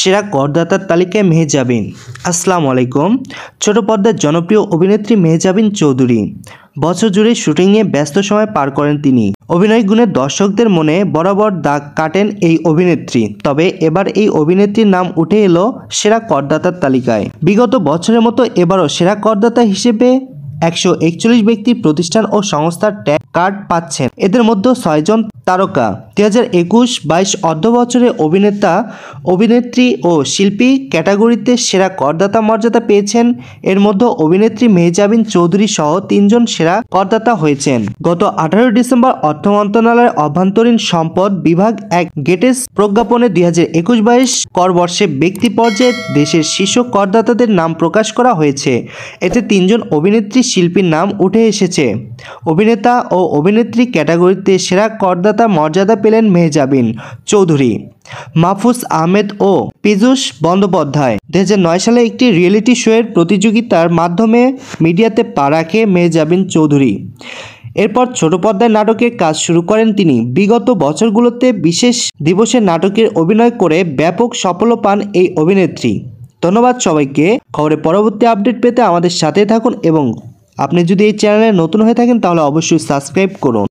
সেরা করদাতার তালিকায় মেহজাবিন আসসালাম আলাইকুম ছোট পর্দার জনপ্রিয় অভিনেত্রী মেহজাবিন চৌধুরী বছর জুড়ে শুটিং নিয়ে ব্যস্ত সময় পার করেন তিনি অভিনয় গুণে দর্শকদের মনে বরাবর দাগ কাটেন এই অভিনেত্রী তবে এবার এই অভিনেত্রীর নাম উঠে এলো সেরা করদাতার তালিকায় বিগত বছরের মতো এবারও সেরা করদাতা হিসেবে একশো একচল্লিশ ব্যক্তি প্রতিষ্ঠান ও সংস্থার ট্যাগ কার্ড পাচ্ছেন এদের মধ্যে ছয়জন তারকা দু হাজার একুশ বাইশ অর্ধবছরে অভিনেতা অভিনেত্রী ও শিল্পী ক্যাটাগরিতে সেরা করদাতা মর্যাদা পেয়েছেন এর মধ্যে অভিনেত্রী মেহজাবিন চৌধুরী সহ তিনজন সেরা করদাতা হয়েছেন গত আঠারোই ডিসেম্বর অর্থ মন্ত্রণালয়ের অভ্যন্তরীণ সম্পদ বিভাগ এক গেটেস প্রজ্ঞাপনে দুই হাজার একুশ বাইশ কর বর্ষে ব্যক্তি পর্যায়ে দেশের শীর্ষ করদাতাদের নাম প্রকাশ করা হয়েছে এতে তিনজন অভিনেত্রী শিল্পীর নাম উঠে এসেছে অভিনেতা ও অভিনেত্রী ক্যাটাগরিতে সেরা করদাতা বিধাতা মর্যাদা পেলেন মেহজাবিন চৌধুরী মাহফুজ আহমেদ ও পীযুষ বন্দ্যোপাধ্যায় দু সালে একটি রিয়েলিটি শোয়ের প্রতিযোগিতার মাধ্যমে মিডিয়াতে পা রাখে মেহজাবিন চৌধুরী এরপর ছোট পর্দায় নাটকের কাজ শুরু করেন তিনি বিগত বছরগুলোতে বিশেষ দিবসের নাটকের অভিনয় করে ব্যাপক সফল পান এই অভিনেত্রী ধন্যবাদ সবাইকে খবরের পরবর্তী আপডেট পেতে আমাদের সাথে থাকুন এবং আপনি যদি এই চ্যানেলে নতুন হয়ে থাকেন তাহলে অবশ্যই সাবস্ক্রাইব করুন